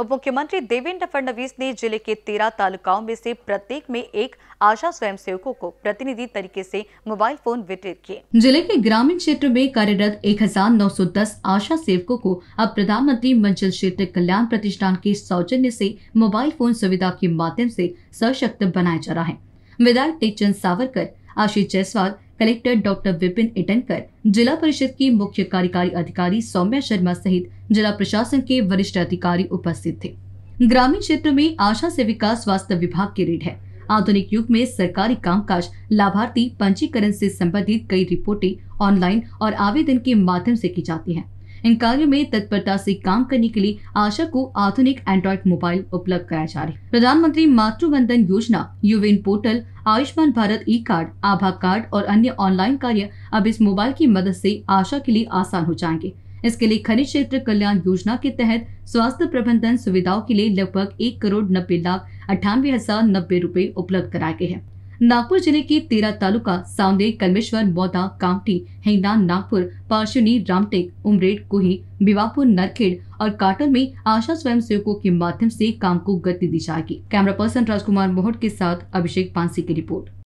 उप मुख्यमंत्री देवेंद्र फडणवीस ने जिले के तेरह तालुकाओं में से प्रत्येक में एक आशा स्वयंसेवकों को प्रतिनिधि तरीके से मोबाइल फोन वितरित किए जिले के ग्रामीण क्षेत्र में कार्यरत 1910 आशा सेवकों को अब प्रधानमंत्री मंचल क्षेत्र कल्याण प्रतिष्ठान के सौजन्य से मोबाइल फोन सुविधा के माध्यम से सशक्त बनाया जा रहा है विधायक टेकचंद सावरकर आशीष जायसवाल कलेक्टर डॉक्टर विपिन इटनकर जिला परिषद की मुख्य कार्यकारी अधिकारी सौम्या शर्मा सहित जिला प्रशासन के वरिष्ठ अधिकारी उपस्थित थे ग्रामीण क्षेत्र में आशा से विकास स्वास्थ्य विभाग की रीढ़ है आधुनिक युग में सरकारी कामकाज लाभार्थी पंजीकरण से संबंधित कई रिपोर्टें ऑनलाइन और आवेदन के माध्यम से की जाती हैं। इन कार्यों में तत्परता से काम करने के लिए आशा को आधुनिक एंड्रॉइड मोबाइल उपलब्ध कराया जा रहा है प्रधानमंत्री मातृ वंदन योजना यूविन पोर्टल आयुष्मान भारत ई कार्ड आभा कार्ड और अन्य ऑनलाइन कार्य अब इस मोबाइल की मदद से आशा के लिए आसान हो जाएंगे इसके लिए खनिज क्षेत्र कल्याण योजना के तहत स्वास्थ्य प्रबंधन सुविधाओं के लिए लगभग एक करोड़ नब्बे लाख अठानवे हजार नब्बे रूपए उपलब्ध कराए गए हैं नागपुर जिले के तेरह तालुका सावंदे कलमेश्वर मौदा कामटी हिंगना नागपुर पार्श्वनी रामटेक उमरेड कोही बिवापुर नरखेड़ और काटन में आशा स्वयं सेवकों के माध्यम से काम को गति दी जाएगी कैमरा पर्सन राजकुमार मोहट के साथ अभिषेक पांसी की रिपोर्ट